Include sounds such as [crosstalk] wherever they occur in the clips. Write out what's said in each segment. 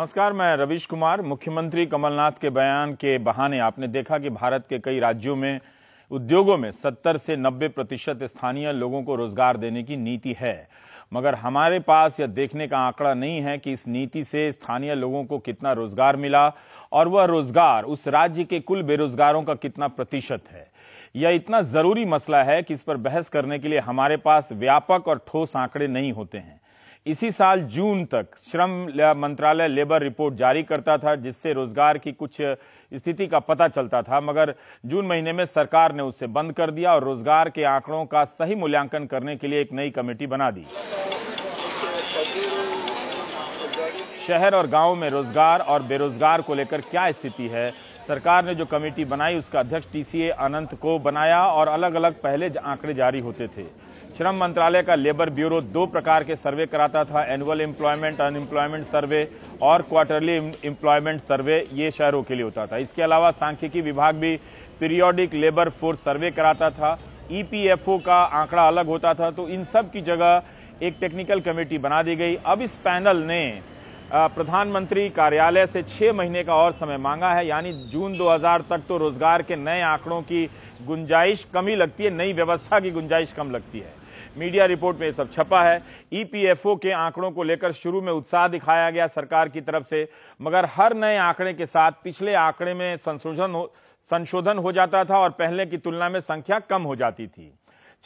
नमस्कार मैं रविश कुमार मुख्यमंत्री कमलनाथ के बयान के बहाने आपने देखा कि भारत के कई राज्यों में उद्योगों में 70 से 90 प्रतिशत स्थानीय लोगों को रोजगार देने की नीति है मगर हमारे पास यह देखने का आंकड़ा नहीं है कि इस नीति से स्थानीय लोगों को कितना रोजगार मिला और वह रोजगार उस राज्य के कुल बेरोजगारों का कितना प्रतिशत है यह इतना जरूरी मसला है कि इस पर बहस करने के लिए हमारे पास व्यापक और ठोस आंकड़े नहीं होते हैं इसी साल जून तक श्रम मंत्रालय लेबर रिपोर्ट जारी करता था जिससे रोजगार की कुछ स्थिति का पता चलता था मगर जून महीने में सरकार ने उसे बंद कर दिया और रोजगार के आंकड़ों का सही मूल्यांकन करने के लिए एक नई कमेटी बना दी शहर और गांव में रोजगार और बेरोजगार को लेकर क्या स्थिति है सरकार ने जो कमेटी बनाई उसका अध्यक्ष टीसीए अनंत को बनाया और अलग अलग पहले आंकड़े जारी होते थे श्रम मंत्रालय का लेबर ब्यूरो दो प्रकार के सर्वे कराता था एनुअल एम्प्लॉयमेंट अनएम्प्लॉयमेंट सर्वे और क्वार्टरली एम्प्लॉयमेंट सर्वे ये शहरों के लिए होता था इसके अलावा सांख्यिकी विभाग भी पीरियोडिक लेबर फोर्स सर्वे कराता था ईपीएफओ e का आंकड़ा अलग होता था तो इन सब की जगह एक टेक्निकल कमेटी बना दी गई अब इस पैनल ने प्रधानमंत्री कार्यालय से छह महीने का और समय मांगा है यानी जून 2000 तक तो रोजगार के नए आंकड़ों की गुंजाइश कमी लगती है नई व्यवस्था की गुंजाइश कम लगती है मीडिया रिपोर्ट में ये सब छपा है ईपीएफओ e के आंकड़ों को लेकर शुरू में उत्साह दिखाया गया सरकार की तरफ से मगर हर नए आंकड़े के साथ पिछले आंकड़े में संशोधन हो संशोधन हो जाता था और पहले की तुलना में संख्या कम हो जाती थी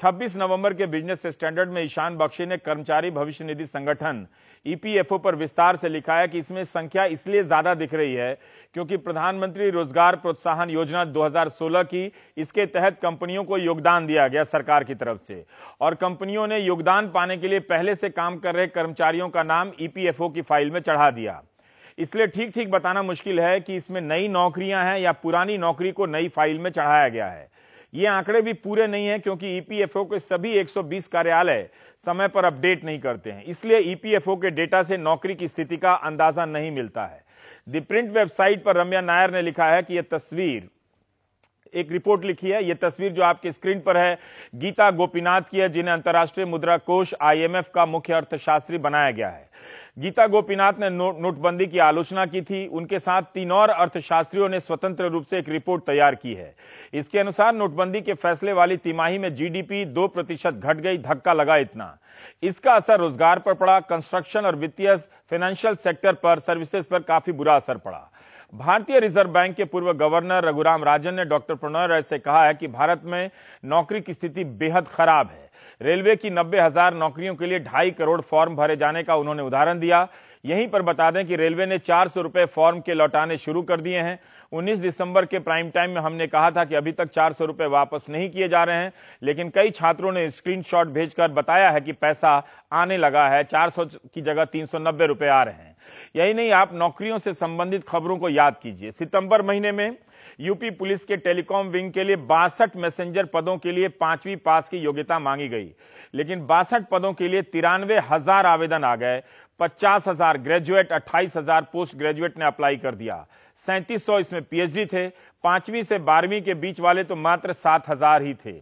26 नवंबर के बिजनेस स्टैंडर्ड में ईशान बख्शी ने कर्मचारी भविष्य निधि संगठन ईपीएफओ e पर विस्तार से लिखा है कि इसमें संख्या इसलिए ज्यादा दिख रही है क्योंकि प्रधानमंत्री रोजगार प्रोत्साहन योजना 2016 की इसके तहत कंपनियों को योगदान दिया गया सरकार की तरफ से और कंपनियों ने योगदान पाने के लिए पहले से काम कर रहे कर्मचारियों का नाम ईपीएफओ e की फाइल में चढ़ा दिया इसलिए ठीक ठीक बताना मुश्किल है कि इसमें नई नौकरियां हैं या पुरानी नौकरी को नई फाइल में चढ़ाया गया है ये आंकड़े भी पूरे नहीं है क्योंकि ईपीएफओ e के सभी 120 कार्यालय समय पर अपडेट नहीं करते हैं इसलिए ईपीएफओ e के डेटा से नौकरी की स्थिति का अंदाजा नहीं मिलता है दी प्रिंट वेबसाइट पर रम्या नायर ने लिखा है कि यह तस्वीर एक रिपोर्ट लिखी है यह तस्वीर जो आपके स्क्रीन पर है गीता गोपीनाथ की है जिन्हें अंतर्राष्ट्रीय मुद्रा कोष आईएमएफ का मुख्य अर्थशास्त्री बनाया गया है गीता गोपीनाथ ने नो, नोटबंदी की आलोचना की थी उनके साथ तीन और अर्थशास्त्रियों ने स्वतंत्र रूप से एक रिपोर्ट तैयार की है इसके अनुसार नोटबंदी के फैसले वाली तिमाही में जीडीपी दो प्रतिशत घट गई धक्का लगा इतना इसका असर रोजगार पर पड़ा कंस्ट्रक्शन और वित्तीय फाइनेंशियल सेक्टर पर सर्विसेज पर काफी बुरा असर पड़ा भारतीय रिजर्व बैंक के पूर्व गवर्नर रघुराम राजन ने डॉक्टर प्रणय राय से कहा है कि भारत में नौकरी की स्थिति बेहद खराब है रेलवे की नब्बे हजार नौकरियों के लिए ढाई करोड़ फॉर्म भरे जाने का उन्होंने उदाहरण दिया यहीं पर बता दें कि रेलवे ने चार सौ रुपए फॉर्म के लौटाने शुरू कर दिए हैं 19 दिसंबर के प्राइम टाइम में हमने कहा था कि अभी तक चार सौ रुपए वापस नहीं किए जा रहे हैं लेकिन कई छात्रों ने स्क्रीनशॉट भेजकर बताया है कि पैसा आने लगा है 400 की जगह नब्बे रुपए आ रहे हैं यही नहीं आप नौकरियों से संबंधित खबरों को याद कीजिए सितंबर महीने में यूपी पुलिस के टेलीकॉम विंग के लिए बासठ मैसेंजर पदों के लिए पांचवी पास की योग्यता मांगी गई लेकिन बासठ पदों के लिए तिरानवे हजार आवेदन आ गए पचास हजार ग्रेजुएट अट्ठाईस हजार पोस्ट ग्रेजुएट ने अप्लाई कर दिया सैंतीस इसमें पीएचडी थे पांचवी से बारहवीं के बीच वाले तो मात्र सात हजार ही थे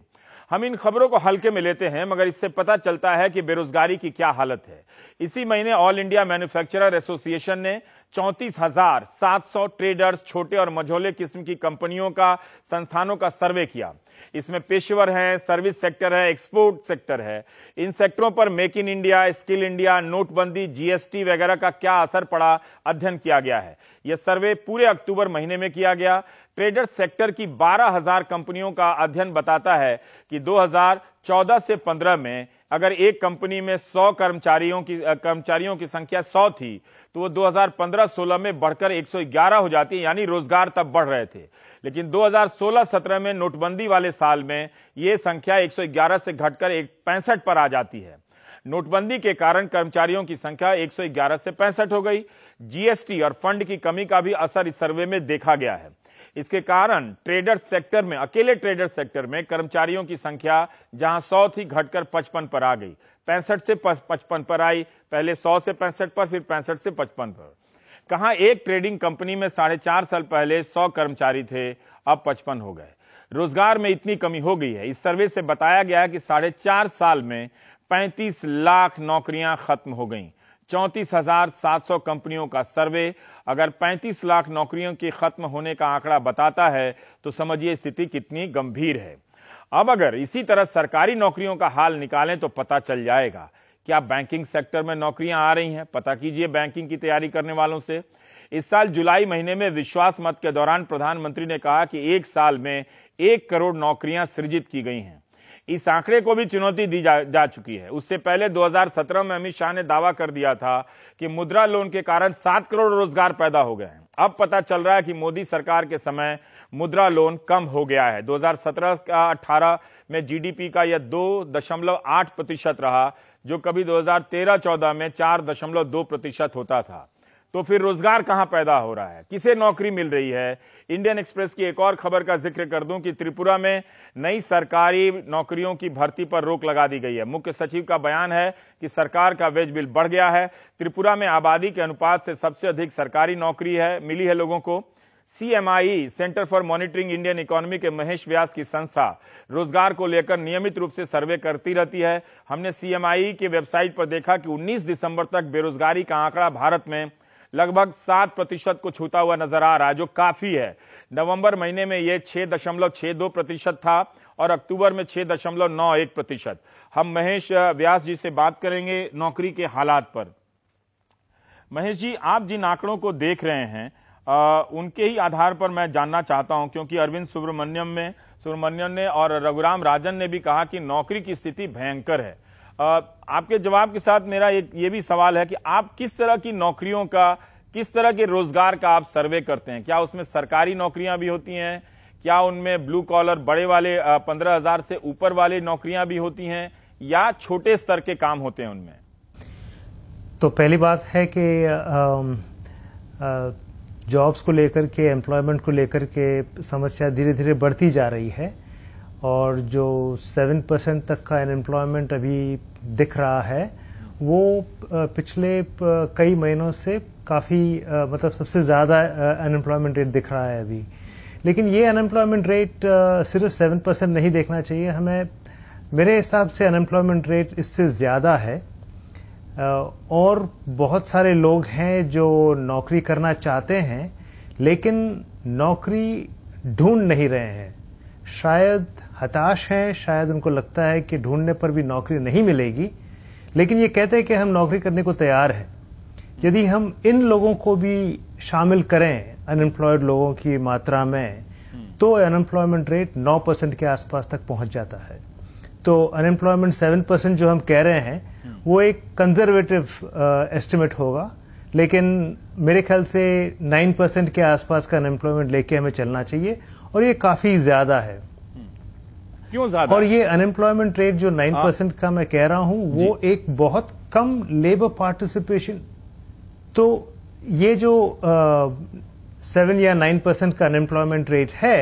हम इन खबरों को हल्के में लेते हैं मगर इससे पता चलता है कि बेरोजगारी की क्या हालत है इसी महीने ऑल इंडिया मैन्युफैक्चरर एसोसिएशन ने चौंतीस हजार सात सौ ट्रेडर्स छोटे और मझोले किस्म की कंपनियों का संस्थानों का सर्वे किया इसमें पेशेवर है सर्विस सेक्टर है एक्सपोर्ट सेक्टर है इन सेक्टरों पर make in India skill India नोटबंदी जीएसटी वगैरह का क्या असर पड़ा अध्ययन किया गया है यह सर्वे पूरे अक्टूबर महीने में किया गया ट्रेडर सेक्टर की 12000 कंपनियों का अध्ययन बताता है कि 2014 से 15 में अगर एक कंपनी में 100 कर्मचारियों की कर्मचारियों की संख्या 100 थी तो वो 2015-16 में बढ़कर 111 हो जाती है यानी रोजगार तब बढ़ रहे थे लेकिन 2016-17 में नोटबंदी वाले साल में ये संख्या 111 से घटकर एक पैंसठ पर आ जाती है नोटबंदी के कारण कर्मचारियों की संख्या 111 से पैंसठ हो गई जीएसटी और फंड की कमी का भी असर इस सर्वे में देखा गया है इसके कारण ट्रेडर सेक्टर में अकेले ट्रेडर सेक्टर में कर्मचारियों की संख्या जहां सौ थी घटकर पचपन पर आ गई पैंसठ से पचपन पर आई पहले सौ से पैंसठ पर फिर पैंसठ से पचपन पर कहा एक ट्रेडिंग कंपनी में साढ़े चार साल पहले सौ कर्मचारी थे अब पचपन हो गए रोजगार में इतनी कमी हो गई है इस सर्वे से बताया गया कि साढ़े चार साल में 35 लाख नौकरियां खत्म हो गई चौंतीस हजार सात सौ कंपनियों का सर्वे अगर 35 लाख नौकरियों के खत्म होने का आंकड़ा बताता है तो समझिए स्थिति कितनी गंभीर है अब अगर इसी तरह सरकारी नौकरियों का हाल निकालें तो पता चल जाएगा क्या बैंकिंग सेक्टर में नौकरियां आ रही हैं पता कीजिए बैंकिंग की तैयारी करने वालों से इस साल जुलाई महीने में विश्वास मत के दौरान प्रधानमंत्री ने कहा कि एक साल में एक करोड़ नौकरियां सृजित की गई हैं इस आंकड़े को भी चुनौती दी जा, जा चुकी है उससे पहले 2017 में अमित शाह ने दावा कर दिया था कि मुद्रा लोन के कारण सात करोड़ रोजगार पैदा हो गए हैं अब पता चल रहा है कि मोदी सरकार के समय मुद्रा लोन कम हो गया है 2017 का 18 में जीडीपी का यह दो दशमलव आठ प्रतिशत रहा जो कभी 2013-14 में चार दशमलव दो प्रतिशत होता था तो फिर रोजगार कहां पैदा हो रहा है किसे नौकरी मिल रही है इंडियन एक्सप्रेस की एक और खबर का जिक्र कर दूं कि त्रिपुरा में नई सरकारी नौकरियों की भर्ती पर रोक लगा दी गई है मुख्य सचिव का बयान है कि सरकार का वेज बिल बढ़ गया है त्रिपुरा में आबादी के अनुपात से सबसे अधिक सरकारी नौकरी है मिली है लोगों को CMI centre for monitoring Indian economy के महेश व्यास की संस्था रोजगार को लेकर नियमित रूप से सर्वे करती रहती है हमने सीएमआई e के वेबसाइट पर देखा कि 19 दिसंबर तक बेरोजगारी का आंकड़ा भारत में लगभग सात प्रतिशत को छूता हुआ नजर आ रहा है जो काफी है नवंबर महीने में यह छह दशमलव छह दो प्रतिशत था और अक्टूबर में छह दशमलव नौ एक प्रतिशत हम महेश व्यास जी से बात करेंगे नौकरी के हालात पर महेश जी आप जिन आंकड़ों को देख रहे हैं आ, उनके ही आधार पर मैं जानना चाहता हूं क्योंकि अरविंद सुब्रमण्यम में सुब्रमण्यम ने और रघुराम राजन ने भी कहा कि नौकरी की स्थिति भयंकर है आ, आपके जवाब के साथ मेरा एक ये भी सवाल है कि आप किस तरह की नौकरियों का किस तरह के रोजगार का आप सर्वे करते हैं क्या उसमें सरकारी नौकरियां भी होती हैं क्या उनमें ब्लू कॉलर बड़े वाले पंद्रह हजार से ऊपर वाली नौकरियां भी होती हैं या छोटे स्तर के काम होते हैं उनमें तो पहली बात है कि आ, आ, जॉब्स को लेकर के एम्प्लॉयमेंट को लेकर के समस्या धीरे धीरे बढ़ती जा रही है और जो सेवन परसेंट तक का अनएम्प्लॉयमेंट अभी दिख रहा है वो पिछले कई महीनों से काफ़ी मतलब सबसे ज़्यादा अनएम्प्लॉयमेंट रेट दिख रहा है अभी लेकिन ये अनएम्प्लॉयमेंट रेट सिर्फ सेवन परसेंट नहीं देखना चाहिए हमें मेरे हिसाब से अनएम्प्लॉयमेंट रेट इससे ज़्यादा है और बहुत सारे लोग हैं जो नौकरी करना चाहते हैं लेकिन नौकरी ढूंढ नहीं रहे हैं शायद हताश हैं शायद उनको लगता है कि ढूंढने पर भी नौकरी नहीं मिलेगी लेकिन ये कहते हैं कि हम नौकरी करने को तैयार हैं यदि हम इन लोगों को भी शामिल करें अनएम्प्लॉयड लोगों की मात्रा में हम्म। तो अनएम्प्लॉयमेंट रेट 9 परसेंट के आसपास तक पहुंच जाता है तो अनएम्प्लॉयमेंट 7 परसेंट जो हम कह रहे हैं वो एक कंजर्वेटिव एस्टिमेट uh, होगा लेकिन मेरे ख्याल से 9 परसेंट के आसपास का अनएम्प्लॉयमेंट लेके हमें चलना चाहिए और ये काफी ज्यादा है क्यों ज्यादा और ये अनएम्प्लॉयमेंट रेट जो 9 हाँ। परसेंट का मैं कह रहा हूं तो uh, हम्म। वो एक बहुत कम लेबर पार्टिसिपेशन तो ये जो सेवन या नाइन परसेंट का अनएम्प्लॉयमेंट रेट है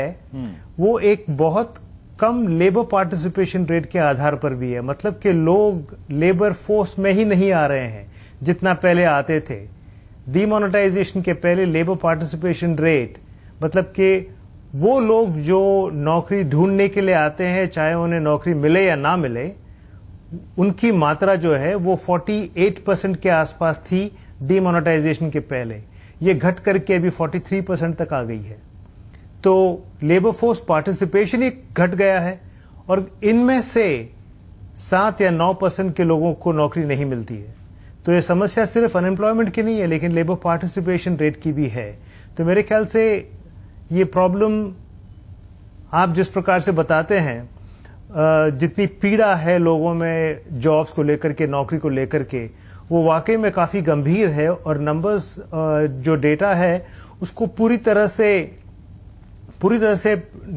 वो एक बहुत कम लेबर पार्टिसिपेशन रेट के आधार पर भी है मतलब कि लोग लेबर फोर्स में ही नहीं आ रहे हैं जितना पहले आते थे डीमोनेटाइजेशन के पहले लेबर पार्टिसिपेशन रेट मतलब कि वो लोग जो नौकरी ढूंढने के लिए आते हैं चाहे उन्हें नौकरी मिले या ना मिले उनकी मात्रा जो है वो 48 परसेंट के आसपास थी डीमोनेटाइजेशन के पहले ये घट करके अभी 43 परसेंट तक आ गई है तो लेबर फोर्स पार्टिसिपेशन ही घट गया है और इनमें से सात या नौ परसेंट के लोगों को नौकरी नहीं मिलती है तो यह समस्या सिर्फ अनएम्प्लॉयमेंट की नहीं है लेकिन लेबर पार्टिसिपेशन रेट की भी है तो मेरे ख्याल से ये प्रॉब्लम आप जिस प्रकार से बताते हैं जितनी पीड़ा है लोगों में जॉब्स को लेकर के नौकरी को लेकर के वो वाकई में काफ़ी गंभीर है और नंबर्स जो डेटा है उसको पूरी तरह से पूरी तरह से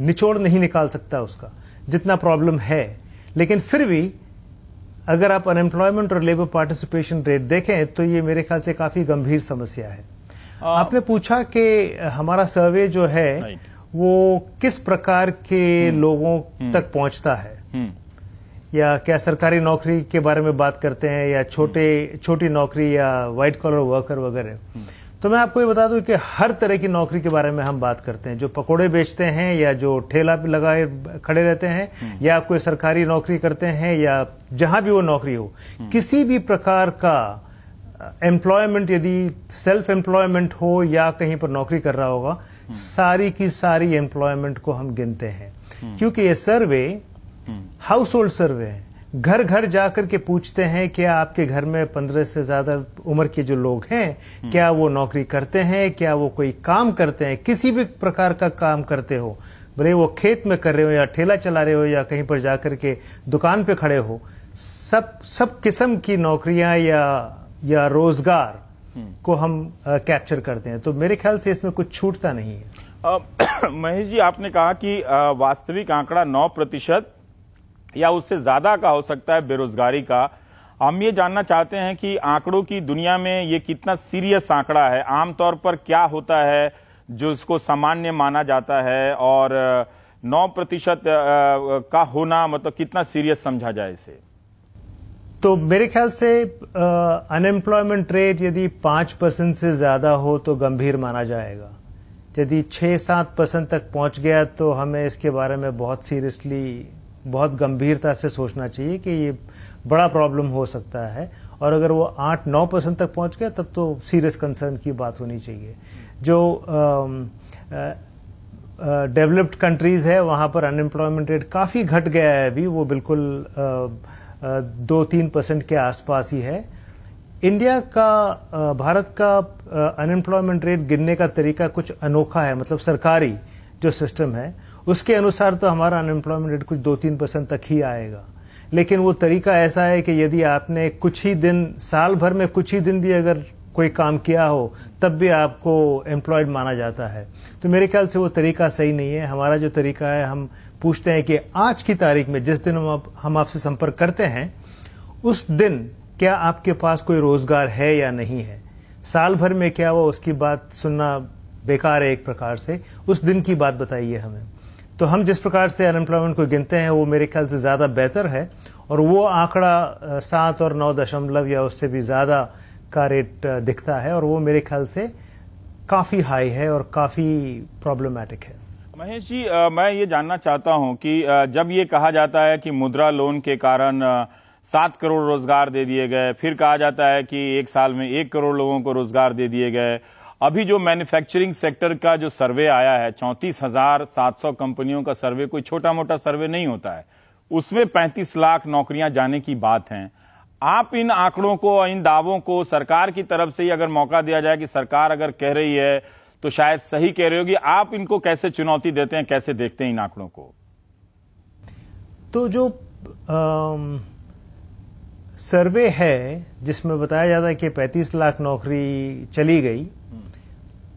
निचोड़ नहीं निकाल सकता उसका जितना प्रॉब्लम है लेकिन फिर भी अगर आप अनएम्प्लॉयमेंट और लेबर पार्टिसिपेशन रेट देखें तो ये मेरे ख्याल से काफी गंभीर समस्या है आ, आपने पूछा कि हमारा सर्वे जो है वो किस प्रकार के हम्म। लोगों हम्म। तक पहुंचता है हम्म। या क्या सरकारी नौकरी के बारे में बात करते हैं या छोटे छोटी नौकरी या व्हाइट कॉलर वर्कर वगैरह तो मैं आपको ये बता दूं कि हर तरह की नौकरी के बारे में हम बात करते हैं जो पकोड़े बेचते हैं या जो ठेला लगाए खड़े रहते हैं हम्म। या कोई सरकारी नौकरी करते हैं या जहां भी वो नौकरी हो हम्म। किसी भी प्रकार का एम्प्लॉयमेंट यदि सेल्फ एम्प्लॉयमेंट हो या कहीं पर नौकरी कर रहा होगा हम्म। सारी की सारी एम्प्लॉयमेंट को हम गिनते हैं क्योंकि ये सर्वे हाउस होल्ड सर्वे है घर घर जाकर के पूछते हैं क्या आपके घर में पंद्रह से ज्यादा उम्र के जो लोग हैं हम्म। क्या वो नौकरी करते हैं क्या वो कोई काम करते हैं किसी भी प्रकार का काम करते हो भले वो खेत में कर रहे हो या ठेला चला रहे हो या कहीं पर जाकर के दुकान पे खड़े हो सब सब किस्म की नौकरियां या या रोजगार हम्म। को हम कैप्चर करते हैं तो मेरे ख्याल से इसमें कुछ छूटता नहीं है [clears throat] महेश जी आपने कहा कि वास्तविक आंकड़ा नौ प्रतिशत या उससे ज्यादा का हो सकता है बेरोजगारी का हम ये जानना चाहते हैं कि आंकड़ों की दुनिया में ये कितना सीरियस आंकड़ा है आमतौर पर क्या होता है जो इसको सामान्य माना जाता है और नौ प्रतिशत का होना मतलब कितना सीरियस समझा जाए इसे तो मेरे ख्याल से अनएम्प्लॉयमेंट रेट यदि पांच परसेंट से ज्यादा हो तो गंभीर माना जाएगा यदि छह सात परसेंट तक पहुंच गया तो हमें इसके बारे में बहुत सीरियसली बहुत गंभीरता से सोचना चाहिए कि ये बड़ा प्रॉब्लम हो सकता है और अगर वो आठ नौ परसेंट तक पहुंच गया तब तो सीरियस कंसर्न की बात होनी चाहिए जो डेवलप्ड कंट्रीज है वहां पर अनएम्प्लॉयमेंट रेट काफी घट गया है अभी वो बिल्कुल आ, आ, दो तीन परसेंट के आसपास ही है इंडिया का भारत का अनएम्प्लॉयमेंट रेट गिरने का तरीका कुछ अनोखा है मतलब सरकारी जो सिस्टम है उसके अनुसार तो हमारा अनएम्प्लॉयमेंट रेट कुछ दो तीन परसेंट तक ही आएगा लेकिन वो तरीका ऐसा है कि यदि आपने कुछ ही दिन साल भर में कुछ ही दिन भी अगर कोई काम किया हो तब भी आपको एम्प्लॉयड माना जाता है तो मेरे ख्याल से वो तरीका सही नहीं है हमारा जो तरीका है हम पूछते हैं कि आज की तारीख में जिस दिन हम आप, हम आपसे संपर्क करते हैं उस दिन क्या आपके पास कोई रोजगार है या नहीं है साल भर में क्या हुआ उसकी बात सुनना बेकार है एक प्रकार से उस दिन की बात बताइए हमें तो हम जिस प्रकार से अनएम्प्लॉयमेंट को गिनते हैं वो मेरे ख्याल से ज़्यादा बेहतर है और वो आंकड़ा सात और नौ दशमलव या उससे भी ज़्यादा का रेट दिखता है और वो मेरे ख्याल से काफ़ी हाई है और काफ़ी प्रॉब्लमैटिक है महेश जी मैं ये जानना चाहता हूं कि जब ये कहा जाता है कि मुद्रा लोन के कारण सात करोड़ रोजगार दे दिए गए फिर कहा जाता है कि एक साल में एक करोड़ लोगों को रोजगार दे दिए गए अभी जो मैन्युफैक्चरिंग सेक्टर का जो सर्वे आया है चौंतीस हजार सात सौ कंपनियों का सर्वे कोई छोटा मोटा सर्वे नहीं होता है उसमें पैंतीस लाख नौकरियां जाने की बात है आप इन आंकड़ों को इन दावों को सरकार की तरफ से ही अगर मौका दिया जाए कि सरकार अगर कह रही है तो शायद सही कह रही होगी आप इनको कैसे चुनौती देते हैं कैसे देखते हैं इन आंकड़ों को तो जो आ, सर्वे है जिसमें बताया जाता है कि 35 लाख नौकरी चली गई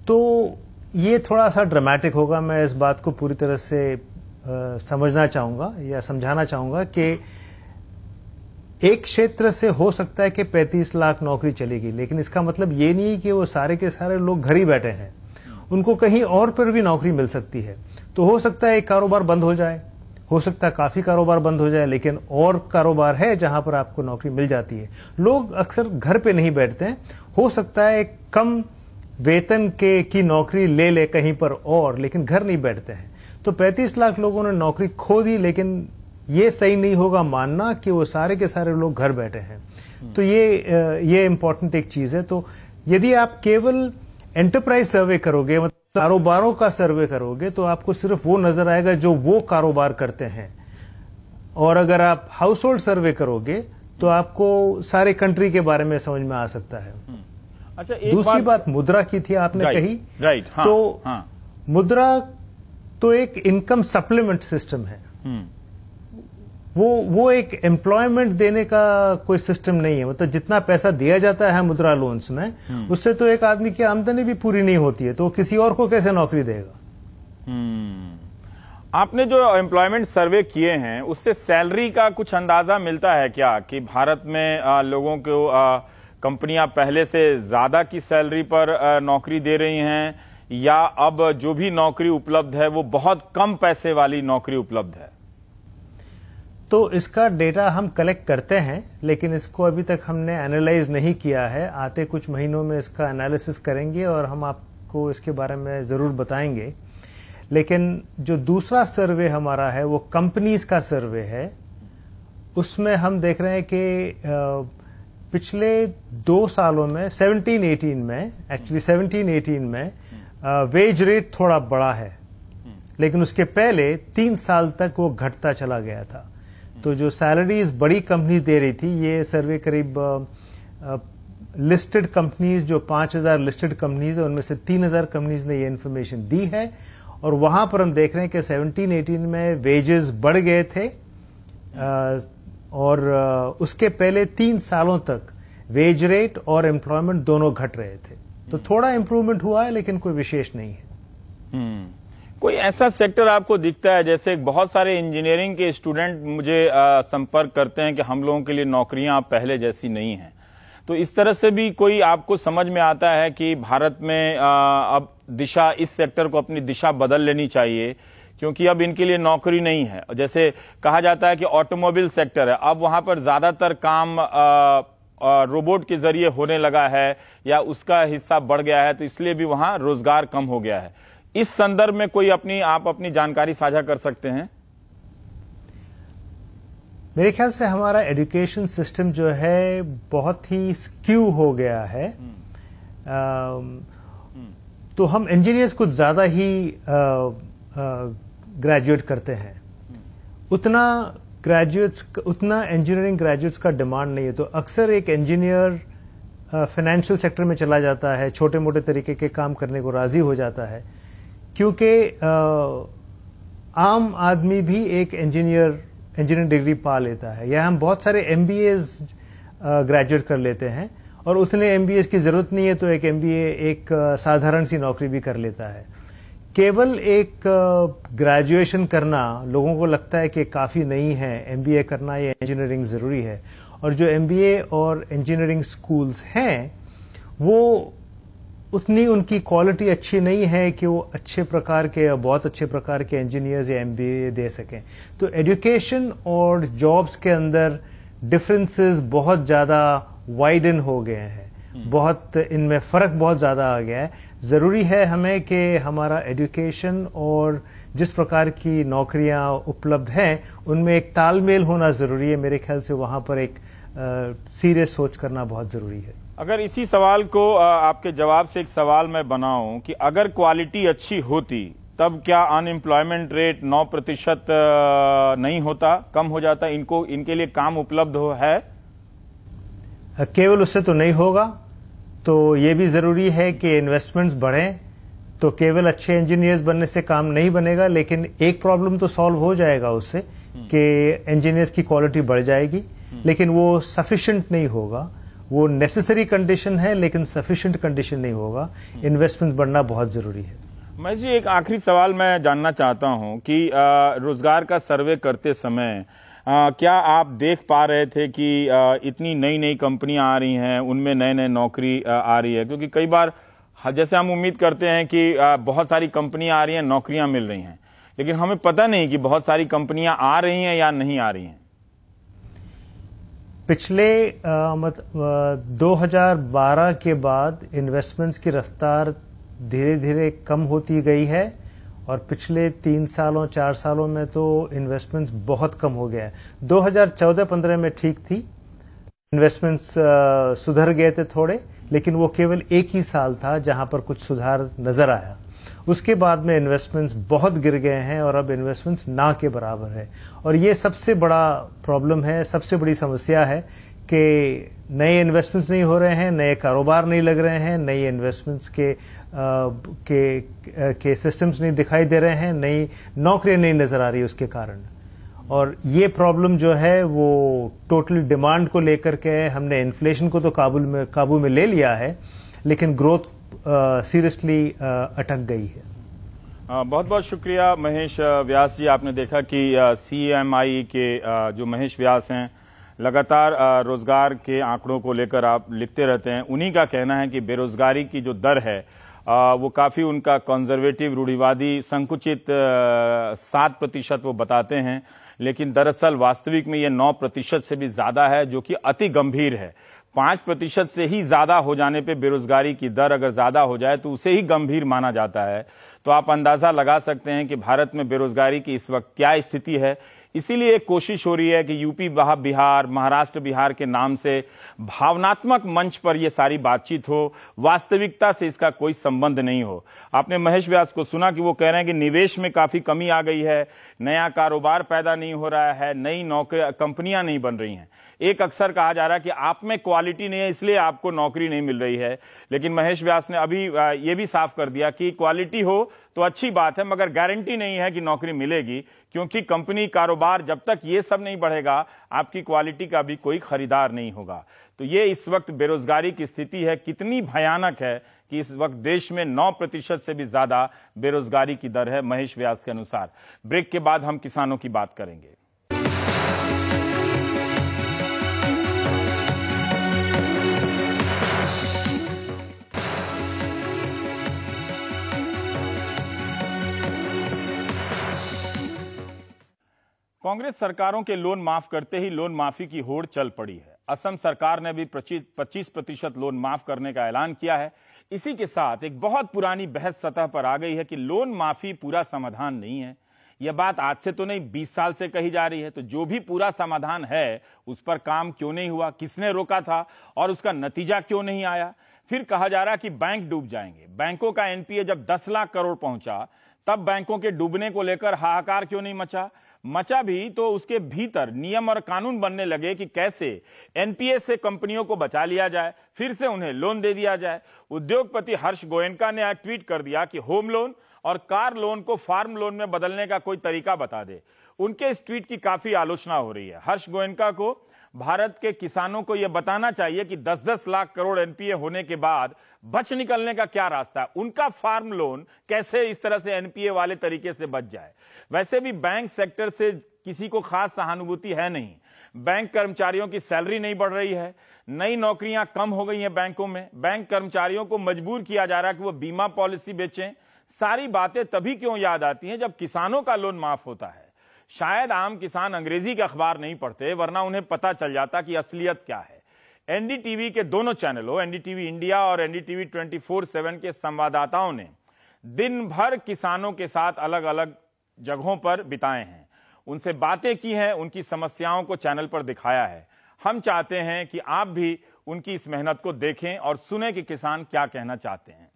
तो ये थोड़ा सा ड्रामेटिक होगा मैं इस बात को पूरी तरह से आ, समझना चाहूंगा या समझाना चाहूंगा कि एक क्षेत्र से हो सकता है कि 35 लाख नौकरी चलेगी लेकिन इसका मतलब ये नहीं कि वो सारे के सारे लोग घर ही बैठे हैं उनको कहीं और पर भी नौकरी मिल सकती है तो हो सकता है एक कारोबार बंद हो जाए हो सकता है काफी कारोबार बंद हो जाए लेकिन और कारोबार है जहां पर आपको नौकरी मिल जाती है लोग अक्सर घर पे नहीं बैठते हैं हो सकता है कम वेतन के की नौकरी ले ले कहीं पर और लेकिन घर नहीं बैठते हैं तो 35 लाख लोगों ने नौकरी खो दी लेकिन ये सही नहीं होगा मानना कि वो सारे के सारे लोग घर बैठे हैं हम्म। तो ये ये इम्पोर्टेंट एक चीज है तो यदि आप केवल एंटरप्राइज सर्वे करोगे मतलब कारोबारों का सर्वे करोगे तो आपको सिर्फ वो नजर आएगा जो वो कारोबार करते हैं और अगर आप हाउस होल्ड सर्वे करोगे तो आपको सारे कंट्री के बारे में समझ में आ सकता है हम्म। अच्छा एक दूसरी बात मुद्रा की थी आपने राइट, कही राइट हाँ, तो हाँ, मुद्रा तो एक इनकम सप्लीमेंट सिस्टम है हम्म। वो वो एक एम्प्लॉयमेंट देने का कोई सिस्टम नहीं है मतलब जितना पैसा दिया जाता है मुद्रा लोन्स में हम्म। उससे तो एक आदमी की आमदनी भी पूरी नहीं होती है तो किसी और को कैसे नौकरी देगा हम्म। आपने जो एम्प्लॉयमेंट सर्वे किए हैं उससे सैलरी का कुछ अंदाजा मिलता है क्या कि भारत में आ, लोगों को आ, कंपनियां पहले से ज्यादा की सैलरी पर नौकरी दे रही हैं या अब जो भी नौकरी उपलब्ध है वो बहुत कम पैसे वाली नौकरी उपलब्ध है तो इसका डेटा हम कलेक्ट करते हैं लेकिन इसको अभी तक हमने एनालाइज नहीं किया है आते कुछ महीनों में इसका एनालिसिस करेंगे और हम आपको इसके बारे में जरूर बताएंगे लेकिन जो दूसरा सर्वे हमारा है वो कंपनीज का सर्वे है उसमें हम देख रहे हैं कि पिछले दो सालों में 17-18 में एक्चुअली 17-18 में वेज हम्म। रेट uh, थोड़ा बड़ा है हम्म। लेकिन उसके पहले तीन साल तक वो घटता चला गया था तो जो सैलरीज बड़ी कंपनीज दे रही थी ये सर्वे करीब लिस्टेड uh, कंपनीज uh, जो 5000 लिस्टेड कंपनीज है उनमें से 3000 कंपनीज ने ये इन्फॉर्मेशन दी है और वहां पर हम देख रहे हैं कि 17 18 में वेजेस बढ़ गए थे हम्म। और उसके पहले तीन सालों तक वेज रेट और एम्प्लॉयमेंट दोनों घट रहे थे तो हम्म। थोड़ा इम्प्रूवमेंट हुआ है लेकिन कोई विशेष नहीं है हम्म। कोई ऐसा सेक्टर आपको दिखता है जैसे बहुत सारे इंजीनियरिंग के स्टूडेंट मुझे आ, संपर्क करते हैं कि हम लोगों के लिए नौकरियां पहले जैसी नहीं हैं तो इस तरह से भी कोई आपको समझ में आता है कि भारत में आ, अब दिशा इस सेक्टर को अपनी दिशा बदल लेनी चाहिए क्योंकि अब इनके लिए नौकरी नहीं है जैसे कहा जाता है कि ऑटोमोबाइल सेक्टर है अब वहां पर ज्यादातर काम आ, रोबोट के जरिए होने लगा है या उसका हिस्सा बढ़ गया है तो इसलिए भी वहां रोजगार कम हो गया है इस संदर्भ में कोई अपनी आप अपनी जानकारी साझा कर सकते हैं मेरे ख्याल से हमारा एजुकेशन सिस्टम जो है बहुत ही स्क्यू हो गया है आ, हम्म। तो हम इंजीनियर्स कुछ ज्यादा ही आ, आ, ग्रेजुएट करते हैं उतना ग्रेजुएट्स उतना इंजीनियरिंग ग्रेजुएट्स का डिमांड नहीं है तो अक्सर एक इंजीनियर फाइनेंशियल सेक्टर में चला जाता है छोटे मोटे तरीके के काम करने को राजी हो जाता है क्योंकि आम आदमी भी एक इंजीनियर इंजीनियरिंग डिग्री पा लेता है या हम बहुत सारे एम ग्रेजुएट कर लेते हैं और उतने एम की जरूरत नहीं है तो एक एम एक साधारण सी नौकरी भी कर लेता है केवल एक ग्रेजुएशन करना लोगों को लगता है कि काफ़ी नहीं है एमबीए करना या इंजीनियरिंग ज़रूरी है और जो एमबीए और इंजीनियरिंग स्कूल्स हैं वो उतनी उनकी क्वालिटी अच्छी नहीं है कि वो अच्छे प्रकार के बहुत अच्छे प्रकार के इंजीनियर्स या एम दे सकें तो एजुकेशन और जॉब्स के अंदर डिफरेंसेस बहुत ज़्यादा वाइडन हो गए हैं हम्म। बहुत इनमें फ़र्क बहुत ज़्यादा आ गया है ज़रूरी है हमें कि हमारा एजुकेशन और जिस प्रकार की नौकरियां उपलब्ध हैं उनमें एक तालमेल होना ज़रूरी है मेरे ख्याल से वहां पर एक सीरियस सोच करना बहुत ज़रूरी है अगर इसी सवाल को आपके जवाब से एक सवाल मैं बनाऊं कि अगर क्वालिटी अच्छी होती तब क्या अनएम्प्लॉयमेंट रेट 9 प्रतिशत नहीं होता कम हो जाता इनको इनके लिए काम उपलब्ध हो है केवल उससे तो नहीं होगा तो ये भी ज़रूरी है कि इन्वेस्टमेंट्स बढ़ें तो केवल अच्छे इंजीनियर्स बनने से काम नहीं बनेगा लेकिन एक प्रॉब्लम तो सॉल्व हो जाएगा उससे हम्म। कि इंजीनियर्स की क्वालिटी बढ़ जाएगी हम्म। लेकिन वो सफिशिएंट नहीं होगा वो नेसेसरी कंडीशन है लेकिन सफिशिएंट कंडीशन नहीं होगा इन्वेस्टमेंट हम्म। बढ़ना बहुत जरूरी है मैं जी एक आखिरी सवाल मैं जानना चाहता हूं कि रोजगार का सर्वे करते समय आ, क्या आप देख पा रहे थे कि आ, इतनी नई नई कंपनियां आ रही हैं उनमें नए नए नौकरी आ, आ रही है क्योंकि कई बार हाँ, जैसे हम उम्मीद करते हैं कि आ, बहुत सारी कंपनियां आ रही हैं नौकरियां मिल रही हैं लेकिन हमें पता नहीं कि बहुत सारी कंपनियां आ रही हैं या नहीं आ रही हैं पिछले आ, मत, आ, 2012 के बाद इन्वेस्टमेंट्स की रफ्तार धीरे धीरे कम होती गई है और पिछले तीन सालों चार सालों में तो इन्वेस्टमेंट्स बहुत कम हो गया है 2014-15 में ठीक थी इन्वेस्टमेंट्स सुधर गए थे थोड़े लेकिन वो केवल एक ही साल था जहां पर कुछ सुधार नजर आया उसके बाद में इन्वेस्टमेंट्स बहुत गिर गए हैं और अब इन्वेस्टमेंट्स ना के बराबर है और ये सबसे बड़ा प्रॉब्लम है सबसे बड़ी समस्या है कि नए इन्वेस्टमेंट्स नहीं हो रहे हैं नए कारोबार नहीं लग रहे हैं नए इन्वेस्टमेंट्स के के के सिस्टम्स नहीं दिखाई दे रहे हैं नई नौकरियां नहीं नजर आ रही उसके कारण और ये प्रॉब्लम जो है वो टोटल डिमांड को लेकर के हमने इन्फ्लेशन को तो काबू में काबू में ले लिया है लेकिन ग्रोथ सीरियसली अटक गई है बहुत बहुत शुक्रिया महेश व्यास जी आपने देखा कि सी एम आई के जो महेश व्यास हैं लगातार रोजगार के आंकड़ों को लेकर आप लिखते रहते हैं उन्हीं का कहना है कि बेरोजगारी की जो दर है वो काफी उनका कंजर्वेटिव रूढ़िवादी संकुचित सात प्रतिशत वो बताते हैं लेकिन दरअसल वास्तविक में ये नौ प्रतिशत से भी ज्यादा है जो कि अति गंभीर है पांच प्रतिशत से ही ज्यादा हो जाने पे बेरोजगारी की दर अगर ज्यादा हो जाए तो उसे ही गंभीर माना जाता है तो आप अंदाजा लगा सकते हैं कि भारत में बेरोजगारी की इस वक्त क्या स्थिति है इसीलिए एक कोशिश हो रही है कि यूपी बिहार महाराष्ट्र बिहार के नाम से भावनात्मक मंच पर यह सारी बातचीत हो वास्तविकता से इसका कोई संबंध नहीं हो आपने महेश व्यास को सुना कि वो कह रहे हैं कि निवेश में काफी कमी आ गई है नया कारोबार पैदा नहीं हो रहा है नई नौकरी कंपनियां नहीं बन रही हैं एक अक्सर कहा जा रहा है कि आप में क्वालिटी नहीं है इसलिए आपको नौकरी नहीं मिल रही है लेकिन महेश व्यास ने अभी ये भी साफ कर दिया कि क्वालिटी हो तो अच्छी बात है मगर गारंटी नहीं है कि नौकरी मिलेगी क्योंकि कंपनी कारोबार जब तक ये सब नहीं बढ़ेगा आपकी क्वालिटी का भी कोई खरीदार नहीं होगा तो ये इस वक्त बेरोजगारी की स्थिति है कितनी भयानक है कि इस वक्त देश में 9 प्रतिशत से भी ज्यादा बेरोजगारी की दर है महेश व्यास के अनुसार ब्रेक के बाद हम किसानों की बात करेंगे कांग्रेस सरकारों के लोन माफ करते ही लोन माफी की होड़ चल पड़ी है असम सरकार ने भी 25 प्रतिशत लोन माफ करने का ऐलान किया है इसी के साथ एक बहुत पुरानी बहस सतह पर आ गई है कि लोन माफी पूरा समाधान नहीं है यह बात आज से तो नहीं 20 साल से कही जा रही है तो जो भी पूरा समाधान है उस पर काम क्यों नहीं हुआ किसने रोका था और उसका नतीजा क्यों नहीं आया फिर कहा जा रहा कि बैंक डूब जाएंगे बैंकों का एनपीए जब 10 लाख करोड़ पहुंचा तब बैंकों के डूबने को लेकर हाहाकार क्यों नहीं मचा मचा भी तो उसके भीतर नियम और कानून बनने लगे कि कैसे एनपीएस से कंपनियों को बचा लिया जाए फिर से उन्हें लोन दे दिया जाए उद्योगपति हर्ष गोयनका ने आज ट्वीट कर दिया कि होम लोन और कार लोन को फार्म लोन में बदलने का कोई तरीका बता दे उनके इस ट्वीट की काफी आलोचना हो रही है हर्ष गोयनका को भारत के किसानों को यह बताना चाहिए कि 10-10 लाख करोड़ एनपीए होने के बाद बच निकलने का क्या रास्ता है उनका फार्म लोन कैसे इस तरह से एनपीए वाले तरीके से बच जाए वैसे भी बैंक सेक्टर से किसी को खास सहानुभूति है नहीं बैंक कर्मचारियों की सैलरी नहीं बढ़ रही है नई नौकरियां कम हो गई हैं बैंकों में बैंक कर्मचारियों को मजबूर किया जा रहा है कि वो बीमा पॉलिसी बेचें सारी बातें तभी क्यों याद आती हैं जब किसानों का लोन माफ होता है शायद आम किसान अंग्रेजी के अखबार नहीं पढ़ते वरना उन्हें पता चल जाता कि असलियत क्या है एनडीटीवी के दोनों चैनलों एनडीटीवी इंडिया और एनडीटीवी 24/7 के संवाददाताओं ने दिन भर किसानों के साथ अलग अलग जगहों पर बिताए हैं उनसे बातें की हैं उनकी समस्याओं को चैनल पर दिखाया है हम चाहते हैं कि आप भी उनकी इस मेहनत को देखें और सुने कि किसान क्या कहना चाहते हैं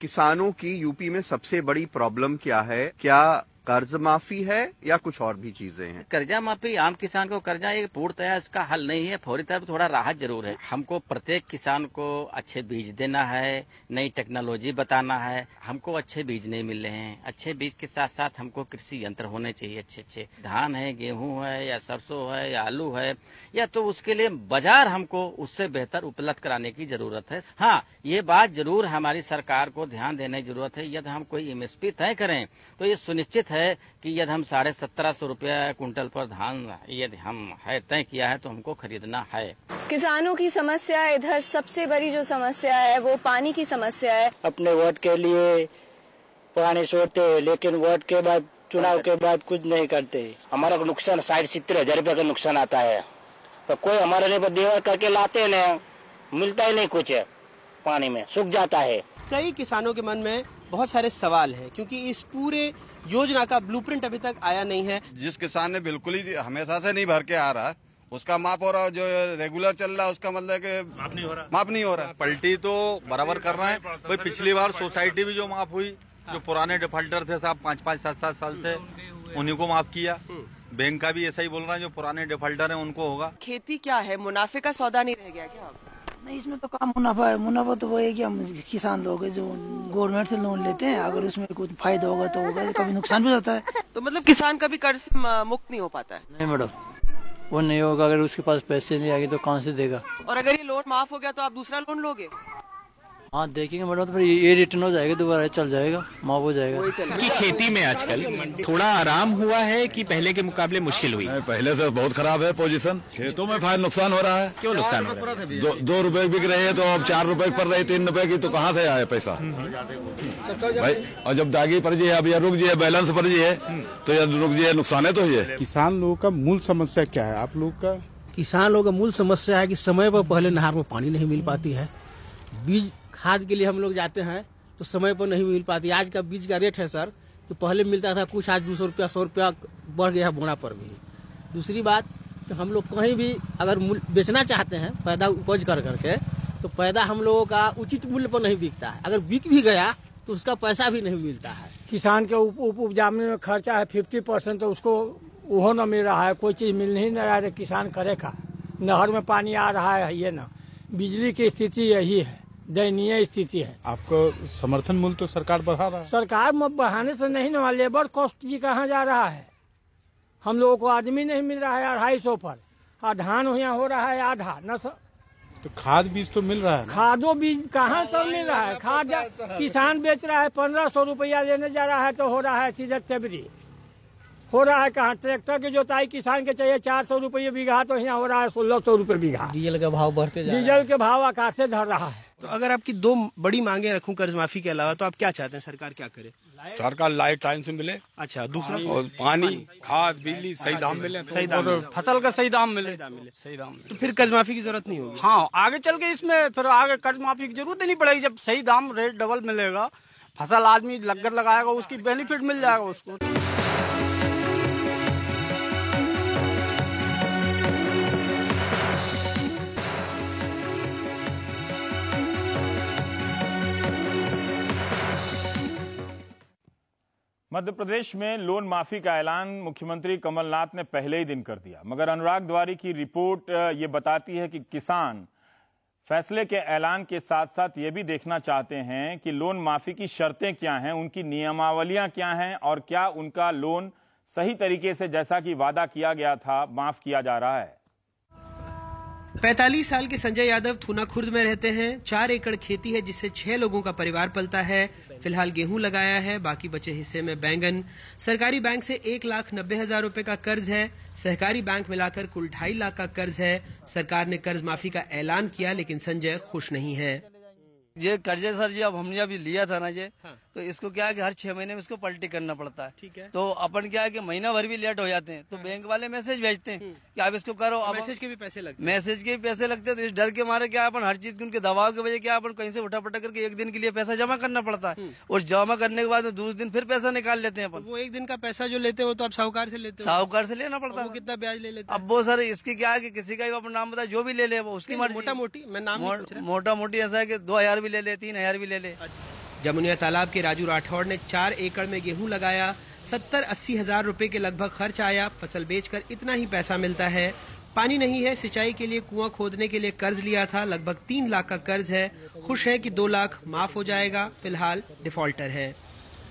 किसानों की यूपी में सबसे बड़ी प्रॉब्लम क्या है क्या कर्ज माफी है या कुछ और भी चीजें हैं कर्जा माफी आम किसान को कर्जा एक पूर्णतया इसका हल नहीं है फौरी तौर पर थोड़ा राहत जरूर है हमको प्रत्येक किसान को अच्छे बीज देना है नई टेक्नोलॉजी बताना है हमको अच्छे बीज नहीं मिल रहे हैं अच्छे बीज के साथ साथ हमको कृषि यंत्र होने चाहिए अच्छे अच्छे धान है गेहूँ है या सरसों है या आलू है या तो उसके लिए बाजार हमको उससे बेहतर उपलब्ध कराने की जरूरत है हाँ ये बात जरूर हमारी सरकार को ध्यान देने की जरूरत है यदि हम कोई एमएसपी तय करें तो ये सुनिश्चित है कि यदि हम साढ़े सत्रह सौ रूपया कुंटल पर धान यदि हम है तय किया है तो हमको खरीदना है किसानों की समस्या इधर सबसे बड़ी जो समस्या है वो पानी की समस्या है अपने वोट के लिए पानी सोते है लेकिन वोट के बाद चुनाव के बाद कुछ नहीं करते हमारा नुकसान साठ सत्तर हजार रूपए का नुकसान आता है तो कोई हमारे लिए देवर करके लाते न मिलता ही नहीं कुछ है पानी में सूख जाता है कई किसानों के मन में बहुत सारे सवाल हैं क्योंकि इस पूरे योजना का ब्लू अभी तक आया नहीं है जिस किसान ने बिल्कुल ही हमेशा से नहीं भर के आ रहा उसका माप हो रहा जो रेगुलर चल रहा है उसका मतलब कि माप नहीं हो रहा माप नहीं हो रहा पलटी तो बराबर कर रहे हैं भाई पिछली बार सोसाइटी भी जो माप हुई जो पुराने डिफॉल्टर थे साहब पाँच पाँच सात सात साल से उन्हीं को माफ किया बैंक का भी ऐसा ही बोल रहा है जो पुराने डिफॉल्टर है उनको होगा खेती क्या है मुनाफे का सौदा नहीं रह गया क्या नहीं इसमें तो काम मुनाफा है मुनाफा तो वो है कि हम किसान लोग तो जो गवर्नमेंट से लोन लेते हैं अगर उसमें कुछ फायदा होगा तो होगा तो कभी नुकसान भी होता है [laughs] तो मतलब किसान कभी कर्ज से मुक्त नहीं हो पाता है नहीं मैडम वो नहीं होगा अगर उसके पास पैसे नहीं आएंगे तो कहाँ से देगा और अगर ये लोन माफ हो गया तो आप दूसरा लोन लोगे हाँ देखेंगे मैडम तो फिर ये रिटर्न हो जाएगा दोबारा चल जाएगा माफ हो जाएगा खेती में आजकल थोड़ा आराम हुआ है कि पहले के मुकाबले मुश्किल हुई पहले से बहुत खराब है पोजीशन खेतों में फायदा नुकसान हो रहा है क्यों नुकसान हो रहा है दो, दो रुपए बिक रहे हैं तो अब चार रुपए पर रहे तीन रुपए की तो कहाँ से आया पैसा भाई और जब दागी पर जी है अब यह रुक जी है बैलेंस पर जी है तो यह रुक जी है नुकसान है तो ये किसान लोगों का मूल समस्या क्या है आप लोग का किसान लोगों का मूल समस्या है कि समय पर पहले नहर में पानी नहीं मिल पाती है बीज खाद के लिए हम लोग जाते हैं तो समय पर नहीं मिल पाती आज का बीज का रेट है सर तो पहले मिलता था कुछ आज दो सौ रुपया सौ रुपया बढ़ गया है बोना पर भी दूसरी बात तो हम लोग कहीं भी अगर बेचना चाहते हैं पैदा उपज कर करके तो पैदा हम लोगों का उचित मूल्य पर नहीं बिकता है अगर बिक भी गया तो उसका पैसा भी नहीं मिलता है किसान के उप उपजाने में खर्चा है फिफ्टी परसेंट तो उसको वो न मिल रहा है कोई चीज़ मिल नहीं रहा है तो किसान करे का नहर में पानी आ रहा है ये ना बिजली की स्थिति यही है दयनीय स्थिति है आपको समर्थन मूल्य तो सरकार बढ़ा रहा है सरकार बढ़ाने से नहीं ना लेबर कॉस्ट जी कहाँ जा रहा है हम लोगों को आदमी नहीं मिल रहा है अढ़ाई सौ पर और धान यहाँ हो रहा है आधा न स... तो खाद बीज तो मिल रहा है खादो बीज कहाँ सब मिल रहा है खाद किसान बेच रहा है पंद्रह सौ रुपया लेने जा रहा है तो हो रहा है सीधे तेबरी हो रहा है कहाँ ट्रैक्टर की जोताई किसान के चाहिए चार सौ रूपये बीघा तो यहाँ हो रहा है सोलह सौ रूपये बीघा डीजल का भाव बढ़ते डीजल के भाव आकाश से धर रहा है तो अगर आपकी दो बड़ी मांगे रखूं कर्ज माफी के अलावा तो आप क्या चाहते हैं सरकार क्या करे सरकार लाइट टाइम से मिले अच्छा दूसरा और पानी खाद बिजली सही दाम मिले सही दाम फसल का सही दाम मिले सही दाम तो फिर कर्ज माफी की जरूरत नहीं होगी हाँ आगे चल के इसमें फिर आगे कर्ज माफी की जरूरत ही नहीं पड़ेगी जब सही दाम रेट डबल मिलेगा फसल आदमी लगत लगाएगा उसकी बेनिफिट मिल जाएगा उसको मध्य प्रदेश में लोन माफी का ऐलान मुख्यमंत्री कमलनाथ ने पहले ही दिन कर दिया मगर अनुराग द्वारी की रिपोर्ट ये बताती है कि किसान फैसले के ऐलान के साथ साथ ये भी देखना चाहते हैं कि लोन माफी की शर्तें क्या हैं उनकी नियमावलियां क्या हैं और क्या उनका लोन सही तरीके से जैसा कि वादा किया गया था माफ किया जा रहा है 45 साल के संजय यादव थूना खुर्द में रहते हैं चार एकड़ खेती है जिससे छह लोगों का परिवार पलता है फिलहाल गेहूं लगाया है बाकी बचे हिस्से में बैंगन सरकारी बैंक से एक लाख नब्बे हजार रूपये का कर्ज है सहकारी बैंक मिलाकर कुल ढाई लाख का कर्ज है सरकार ने कर्ज माफी का ऐलान किया लेकिन संजय खुश नहीं है ये कर्जे सर जी अब हमने अभी लिया था ना ये हाँ। तो इसको क्या है कि हर छह महीने में इसको पलटी करना पड़ता है ठीक है तो अपन क्या है कि महीना भर भी लेट हो जाते हैं तो हाँ। बैंक वाले मैसेज भेजते हैं हम्म। कि आप इसको करो तो मैसेज के भी पैसे लगते मैसेज के भी पैसे लगते हैं तो इस डर के मारे क्या अपन हर चीज के उनके दबाव की वजह क्या अपन कहीं से उठा पटा करके एक दिन के लिए पैसा जमा करना पड़ता है हम्म। और जमा करने के बाद दूसरे दिन फिर पैसा निकाल लेते हैं अपन तो वो एक दिन का पैसा जो लेते हैं वो तो आप साहूकार से लेते साहूकार से लेना पड़ता है कितना ब्याज ले लेते अब वो सर इसकी क्या है किसी का भी अपना नाम बताए जो भी ले ले वो उसकी मोटा मोटी मैं नाम मोटा मोटी ऐसा है की दो हजार भी ले ले तीन हजार भी ले ले जमुनिया तालाब के राजू राठौड़ ने चार एकड़ में गेहूं लगाया सत्तर अस्सी हजार रूपए के लगभग खर्च आया फसल बेचकर इतना ही पैसा मिलता है पानी नहीं है सिंचाई के लिए कुआं खोदने के लिए कर्ज लिया था लगभग तीन लाख का कर्ज है खुश है कि दो लाख माफ हो जाएगा फिलहाल डिफॉल्टर है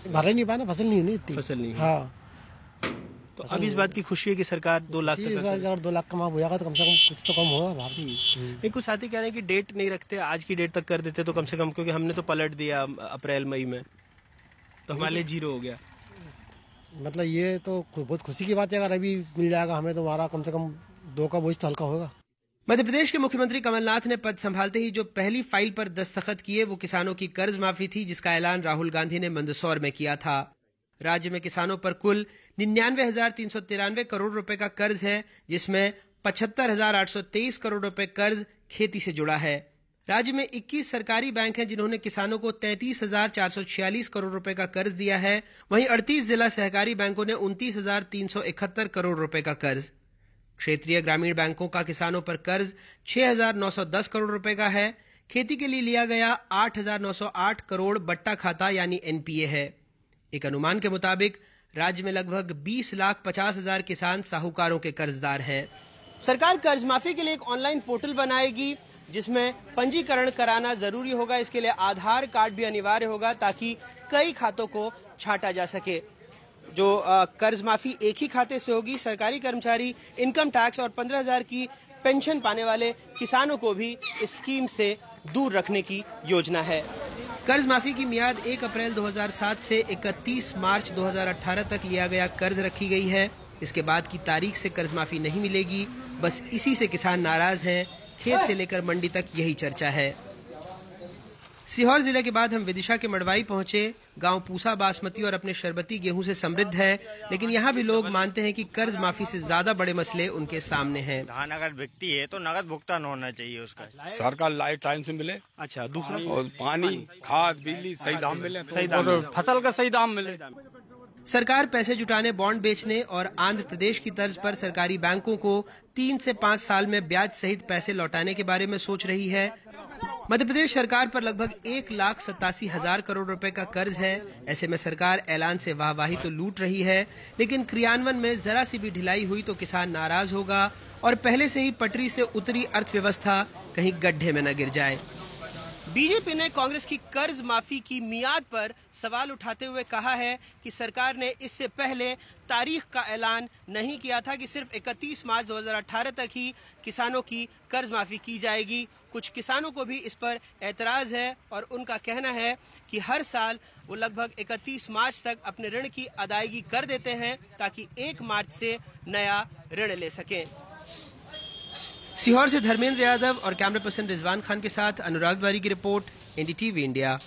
भरा नहीं पाना फसल नहीं होनी फसल नहीं हाँ तो अब इस बात की खुशी है कि सरकार दो लाख अगर दो लाख कमा होगा तो कम से कम कुछ तो कम होगा भाभी हम्म। कुछ साथी कह रहे हैं कि डेट नहीं रखते आज की डेट तक कर देते तो कम से कम क्योंकि हमने तो पलट दिया अप्रैल मई में तो हमारे लिए जीरो हो गया मतलब ये तो बहुत खुशी की बात है अगर अभी मिल जाएगा हमें तो हमारा कम से कम दो का बोझ तो हल्का होगा मध्य प्रदेश के मुख्यमंत्री कमलनाथ ने पद संभालते ही जो पहली फाइल पर दस्तखत किए वो किसानों की कर्ज माफी थी जिसका ऐलान राहुल गांधी ने मंदसौर में किया था राज्य में किसानों पर कुल निन्यानवे हजार तीन सौ तिरानवे करोड़ रुपए का कर्ज है जिसमें पचहत्तर हजार आठ सौ तेईस करोड़ रुपए कर्ज खेती से जुड़ा है राज्य में 21 सरकारी बैंक हैं जिन्होंने किसानों को तैतीस हजार चार सौ छियालीस करोड़ रुपए का कर्ज दिया है वहीं 38 जिला सहकारी बैंकों ने उनतीस हजार तीन सौ इकहत्तर करोड़ रुपए का कर्ज क्षेत्रीय ग्रामीण बैंकों का किसानों पर कर्ज छह हजार नौ सौ दस करोड़ रुपए का है खेती के लिए लिया गया आठ हजार नौ सौ आठ करोड़ बट्टा खाता यानी एनपीए है एक अनुमान के मुताबिक राज्य में लगभग 20 लाख पचास हजार किसान साहूकारों के कर्जदार हैं सरकार कर्ज माफी के लिए एक ऑनलाइन पोर्टल बनाएगी जिसमें पंजीकरण कराना जरूरी होगा इसके लिए आधार कार्ड भी अनिवार्य होगा ताकि कई खातों को छाटा जा सके जो कर्ज माफी एक ही खाते से होगी सरकारी कर्मचारी इनकम टैक्स और पंद्रह हजार की पेंशन पाने वाले किसानों को भी इस स्कीम से दूर रखने की योजना है कर्ज माफी की मियाद 1 अप्रैल 2007 से 31 मार्च 2018 तक लिया गया कर्ज रखी गई है इसके बाद की तारीख से कर्ज माफी नहीं मिलेगी बस इसी से किसान नाराज हैं खेत से लेकर मंडी तक यही चर्चा है सीहोर जिले के बाद हम विदिशा के मड़वाई पहुंचे गांव पूसा बासमती और अपने शरबती गेहूं से समृद्ध है लेकिन यहां भी लोग मानते हैं कि कर्ज माफी से ज्यादा बड़े मसले उनके सामने हैं धान अगर बिकती है तो नगद भुगतान होना चाहिए उसका सरकार लाइट टाइम से मिले अच्छा दूसरा और पानी खाद बिजली सही दाम मिले तो सही दाम फसल का सही दाम मिले सरकार पैसे जुटाने बॉन्ड बेचने और आंध्र प्रदेश की तर्ज पर सरकारी बैंकों को तीन से पाँच साल में ब्याज सहित पैसे लौटाने के बारे में सोच रही है मध्य प्रदेश सरकार पर लगभग एक लाख सतासी हजार करोड़ रुपए का कर्ज है ऐसे में सरकार ऐलान से वाहवाही तो लूट रही है लेकिन क्रियान्वयन में जरा सी भी ढिलाई हुई तो किसान नाराज होगा और पहले से ही पटरी से उतरी अर्थव्यवस्था कहीं गड्ढे में न गिर जाए बीजेपी ने कांग्रेस की कर्ज माफी की मियाद पर सवाल उठाते हुए कहा है कि सरकार ने इससे पहले तारीख का ऐलान नहीं किया था कि सिर्फ 31 मार्च 2018 तक ही किसानों की कर्ज माफी की जाएगी कुछ किसानों को भी इस पर एतराज है और उनका कहना है कि हर साल वो लगभग 31 मार्च तक अपने ऋण की अदायगी कर देते हैं ताकि एक मार्च से नया ऋण ले सकें सीहोर से धर्मेंद्र यादव और कैमरा पर्सन रिजवान खान के साथ अनुराग द्वारी की रिपोर्ट एनडीटीवी इंडिया